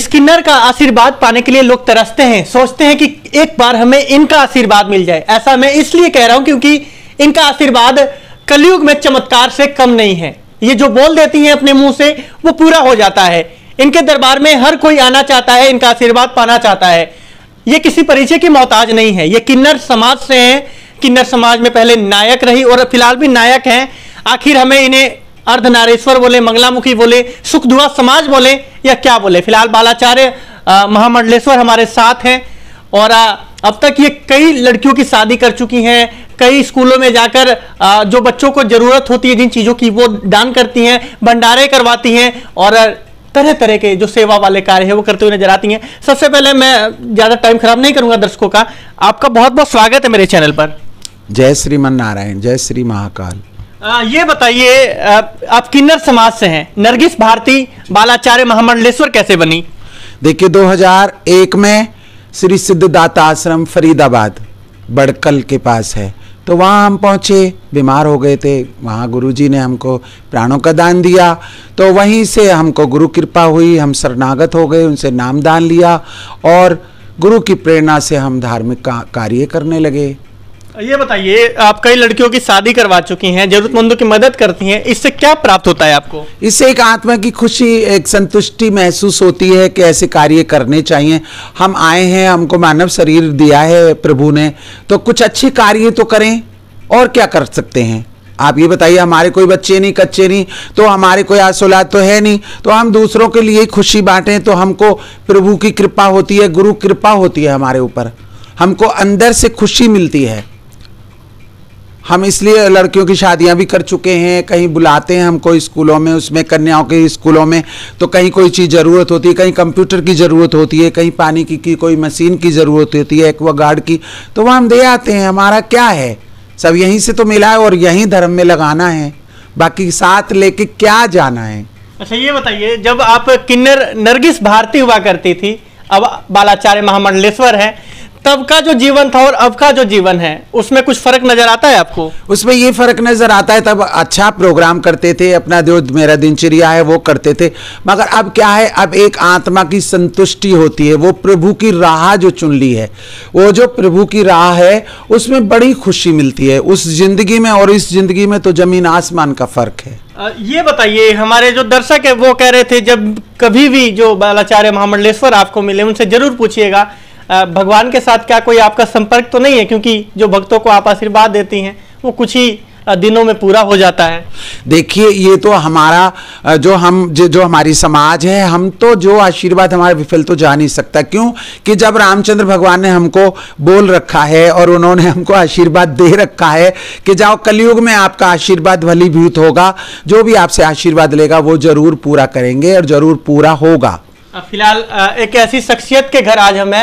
Skinner का आशीर्वाद पाने के लिए लोग तरसते हैं सोचते हैं कि एक बार हमें इनका आशीर्वाद मिल जाए ऐसा मैं इसलिए कह रहा हूं क्योंकि इनका आशीर्वाद कलयुग में चमत्कार से कम नहीं है ये जो बोल देती हैं अपने मुंह से वो पूरा हो जाता है इनके दरबार में हर कोई आना चाहता है इनका आशीर्वाद पाना चाहता है ये किसी परिचय की मोहताज नहीं है ये किन्नर समाज से हैं किन्नर समाज में पहले नायक रही और फिलहाल भी नायक हैं आखिर हमें इन्हें अर्धनारेश्वर बोले मंगलामुखी बोले सुखदुआ समाज बोले या क्या बोले फिलहाल बालाचार्य महामंडलेश्वर हमारे साथ हैं और आ, अब तक ये कई लड़कियों की शादी कर चुकी हैं कई स्कूलों में जाकर आ, जो बच्चों को जरूरत होती है जिन चीज़ों की वो दान करती हैं भंडारे करवाती हैं और तरह तरह के जो सेवा वाले कार्य है वो करते हुए नजर आती हैं सबसे पहले मैं ज़्यादा टाइम खराब नहीं करूंगा दर्शकों का आपका बहुत बहुत स्वागत है मेरे चैनल पर जय श्री मन नारायण जय श्री महाकाल आ, ये बताइए आप किन्नर समाज से हैं नरगिस भारती बालाचार्य महामंडलेश्वर कैसे बनी देखिए 2001 में श्री सिद्धदाता आश्रम फरीदाबाद बड़कल के पास है तो वहाँ हम पहुँचे बीमार हो गए थे वहाँ गुरुजी ने हमको प्राणों का दान दिया तो वहीं से हमको गुरु कृपा हुई हम शरणागत हो गए उनसे नाम दान लिया और गुरु की प्रेरणा से हम धार्मिक का, कार्य करने लगे ये बताइए आप कई लड़कियों की शादी करवा चुकी हैं जरूरतमंदों की मदद करती हैं इससे क्या प्राप्त होता है आपको इससे एक आत्मा की खुशी एक संतुष्टि महसूस होती है कि ऐसे कार्य करने चाहिए हम आए हैं हमको मानव शरीर दिया है प्रभु ने तो कुछ अच्छे कार्य तो करें और क्या कर सकते हैं आप ये बताइए हमारे कोई बच्चे नहीं कच्चे नहीं तो हमारे कोई आसोलाद तो है नहीं तो हम दूसरों के लिए खुशी बांटें तो हमको प्रभु की कृपा होती है गुरु कृपा होती है हमारे ऊपर हमको अंदर से खुशी मिलती है हम इसलिए लड़कियों की शादियां भी कर चुके हैं कहीं बुलाते हैं हमको स्कूलों में उसमें कन्याओं के स्कूलों में तो कहीं कोई चीज़ ज़रूरत होती है कहीं कंप्यूटर की ज़रूरत होती है कहीं पानी की, की कोई मशीन की ज़रूरत होती है गार्ड की तो वह हम दे आते हैं हमारा क्या है सब यहीं से तो मिला है और यहीं धर्म में लगाना है बाकी साथ लेके क्या जाना है अच्छा ये बताइए जब आप किन्नर नरगिस भारती हुआ करती थी अब बालाचार्य महामंडलेश्वर हैं तब का जो जीवन था और अब का जो जीवन है उसमें कुछ फर्क नजर आता है आपको उसमें ये फर्क नजर आता है तब अच्छा प्रोग्राम करते थे अपना जो मेरा दिनचर्या है वो करते थे मगर अब क्या है अब एक आत्मा की संतुष्टि होती है वो प्रभु की राह जो चुन ली है वो जो प्रभु की राह है उसमें बड़ी खुशी मिलती है उस जिंदगी में और इस जिंदगी में तो जमीन आसमान का फर्क है ये बताइए हमारे जो दर्शक है वो कह रहे थे जब कभी भी जो बालाचार्य महामंडलेश्वर आपको मिले उनसे जरूर पूछिएगा भगवान के साथ क्या कोई आपका संपर्क तो नहीं है क्योंकि जो भक्तों को आप आशीर्वाद देती हैं वो कुछ ही दिनों में पूरा हो जाता है देखिए ये तो हमारा जो हम जो जो हमारी समाज है हम तो जो आशीर्वाद हमारे विफल तो जा नहीं सकता क्यों कि जब रामचंद्र भगवान ने हमको बोल रखा है और उन्होंने हमको आशीर्वाद दे रखा है कि जाओ कलयुग में आपका आशीर्वाद भलीभूत होगा जो भी आपसे आशीर्वाद लेगा वो जरूर पूरा करेंगे और जरूर पूरा होगा फिलहाल एक ऐसी शख्सियत के घर आज हमें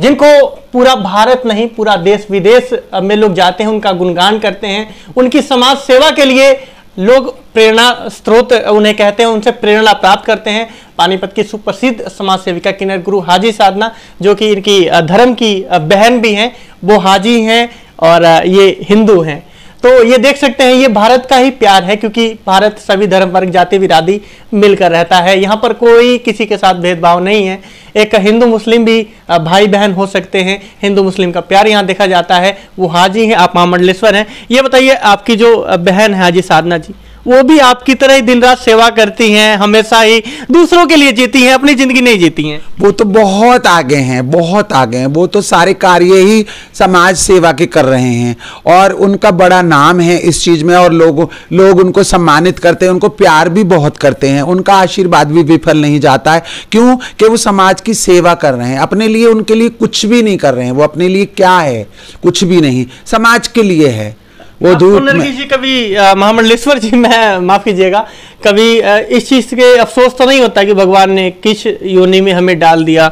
जिनको पूरा भारत नहीं पूरा देश विदेश में लोग जाते हैं उनका गुणगान करते हैं उनकी समाज सेवा के लिए लोग प्रेरणा स्रोत उन्हें कहते हैं उनसे प्रेरणा प्राप्त करते हैं पानीपत की सुप्रसिद्ध समाज सेविका किन्नर गुरु हाजी साधना जो कि इनकी धर्म की बहन भी हैं वो हाजी हैं और ये हिंदू हैं तो ये देख सकते हैं ये भारत का ही प्यार है क्योंकि भारत सभी धर्म वर्ग जाति विरादी मिलकर रहता है यहाँ पर कोई किसी के साथ भेदभाव नहीं है एक हिंदू मुस्लिम भी भाई बहन हो सकते हैं हिंदू मुस्लिम का प्यार यहाँ देखा जाता है वो हाजी हैं आप महामंडलेश्वर हैं ये बताइए आपकी जो बहन है हाजी साधना जी वो भी आपकी तरह ही दिन रात सेवा करती हैं हमेशा ही दूसरों के लिए जीती हैं अपनी जिंदगी नहीं जीती हैं वो तो बहुत आगे हैं बहुत आगे हैं वो तो सारे कार्य ही समाज सेवा के कर रहे हैं और उनका बड़ा नाम है इस चीज़ में और लोग लोग उनको सम्मानित करते हैं उनको प्यार भी बहुत करते हैं उनका आशीर्वाद भी विफल नहीं जाता है क्यों कि वो समाज की सेवा कर रहे हैं अपने लिए उनके लिए कुछ भी नहीं कर रहे हैं वो अपने लिए क्या है कुछ भी नहीं समाज के लिए है वो दूर जी कभी महामंडलेश्वर जी मैं माफ कीजिएगा कभी इस चीज के अफसोस तो नहीं होता कि भगवान ने किस योनि में हमें डाल दिया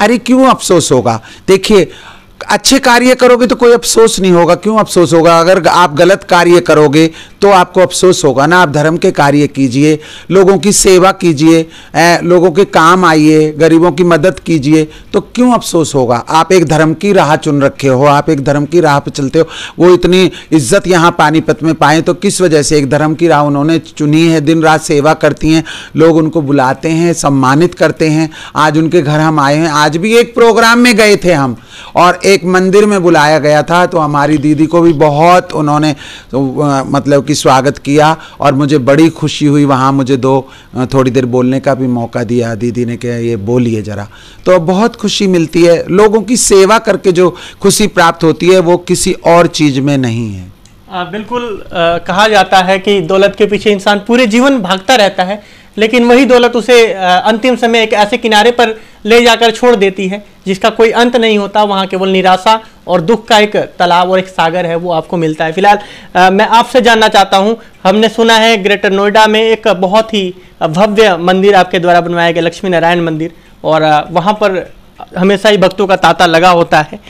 अरे क्यों अफसोस होगा देखिए अच्छे कार्य करोगे तो कोई अफसोस नहीं होगा क्यों अफसोस होगा अगर आप गलत कार्य करोगे तो आपको अफसोस होगा ना आप धर्म के कार्य कीजिए लोगों की सेवा कीजिए लोगों के काम आइए गरीबों की मदद कीजिए तो क्यों अफसोस होगा आप एक धर्म की राह चुन रखे हो आप एक धर्म की राह पर चलते हो वो इतनी इज्जत यहाँ पानीपत में पाए तो किस वजह से एक धर्म की राह उन्होंने चुनी है दिन रात सेवा करती हैं लोग उनको बुलाते हैं सम्मानित करते हैं आज उनके घर हम आए हैं आज भी एक प्रोग्राम में गए थे हम और एक मंदिर में बुलाया गया था तो हमारी दीदी को भी बहुत उन्होंने तो, मतलब कि स्वागत किया और मुझे बड़ी खुशी हुई वहाँ मुझे दो थोड़ी देर बोलने का भी मौका दिया दीदी ने कहा ये बोलिए ज़रा तो बहुत खुशी मिलती है लोगों की सेवा करके जो खुशी प्राप्त होती है वो किसी और चीज़ में नहीं है आ, बिल्कुल आ, कहा जाता है कि दौलत के पीछे इंसान पूरे जीवन भागता रहता है लेकिन वही दौलत उसे आ, अंतिम समय एक ऐसे किनारे पर ले जाकर छोड़ देती है जिसका कोई अंत नहीं होता वहाँ केवल निराशा और दुख का एक तालाब और एक सागर है वो आपको मिलता है फिलहाल मैं आपसे जानना चाहता हूँ हमने सुना है ग्रेटर नोएडा में एक बहुत ही भव्य मंदिर आपके द्वारा बनवाया गया लक्ष्मी नारायण मंदिर और वहाँ पर हमेशा ही भक्तों का तांता लगा होता है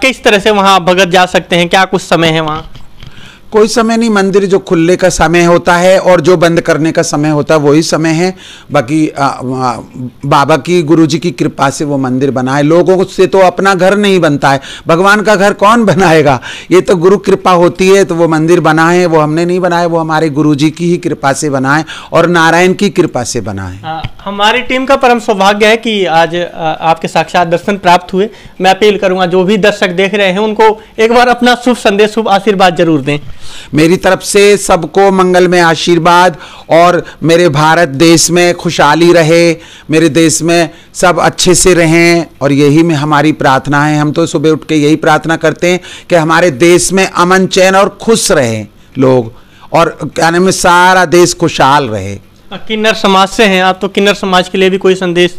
किस तरह से वहाँ भगत जा सकते हैं क्या कुछ समय है वहाँ कोई समय नहीं मंदिर जो खुलने का समय होता है और जो बंद करने का समय होता है वही समय है बाकी आ, आ, बाबा की गुरु जी की कृपा से वो मंदिर बना है लोगों से तो अपना घर नहीं बनता है भगवान का घर कौन बनाएगा ये तो गुरु कृपा होती है तो वो मंदिर बना है वो हमने नहीं बनाया वो हमारे गुरु जी की ही कृपा से बना है और नारायण की कृपा से बना है हमारी टीम का परम सौभाग्य है कि आज आपके साक्षात दर्शन प्राप्त हुए मैं अपील करूंगा जो भी दर्शक देख रहे हैं उनको एक बार अपना शुभ संदेश शुभ आशीर्वाद जरूर दें मेरी तरफ से सबको मंगल में आशीर्वाद और मेरे भारत देश में खुशहाली रहे मेरे देश में सब अच्छे से रहें और यही में हमारी प्रार्थना है हम तो सुबह उठ के यही प्रार्थना करते हैं कि हमारे देश में अमन चैन और खुश रहें लोग और क्या में सारा देश खुशहाल रहे किन्नर समाज से हैं आप तो किन्नर समाज के लिए भी कोई संदेश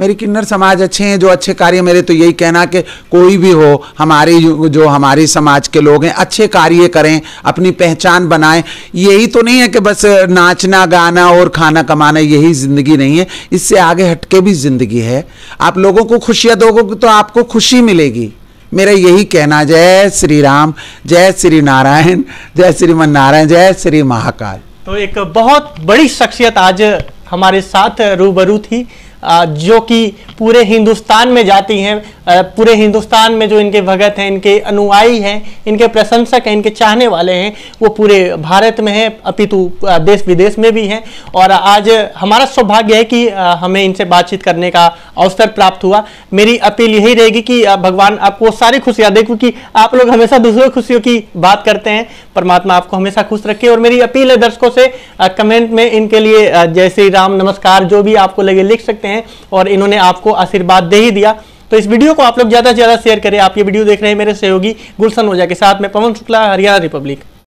मेरे किन्नर समाज अच्छे हैं जो अच्छे कार्य मेरे तो यही कहना कि कोई भी हो हमारे जो हमारे समाज के लोग हैं अच्छे कार्य करें अपनी पहचान बनाएं यही तो नहीं है कि बस नाचना गाना और खाना कमाना यही ज़िंदगी नहीं है इससे आगे हटके भी ज़िंदगी है आप लोगों को खुशियाँ दोगे तो आपको खुशी मिलेगी मेरा यही कहना जय श्री राम जय श्री नारायण जय श्री नारायण जय श्री महाकाल तो एक बहुत बड़ी शख्सियत आज हमारे साथ रूबरू थी जो कि पूरे हिंदुस्तान में जाती हैं पूरे हिंदुस्तान में जो इनके भगत हैं इनके अनुयायी हैं इनके प्रशंसक हैं इनके चाहने वाले हैं वो पूरे भारत में हैं अपितु देश विदेश में भी हैं और आज हमारा सौभाग्य है कि हमें इनसे बातचीत करने का अवसर प्राप्त हुआ मेरी अपील यही रहेगी कि भगवान आपको सारी खुशियाँ दे क्योंकि आप लोग हमेशा दूसरों खुशियों की बात करते हैं परमात्मा आपको हमेशा खुश रखे और मेरी अपील है दर्शकों से कमेंट में इनके लिए जय श्री राम नमस्कार जो भी आपको लगे लिख सकते हैं और इन्होंने आपको आशीर्वाद दे ही दिया तो इस वीडियो को आप लोग ज़्यादा से ज़्यादा शेयर करें आप ये वीडियो देख रहे हैं मेरे सहयोगी गुलशन ओझा के साथ में पवन शुक्ला हरियाणा रिपब्लिक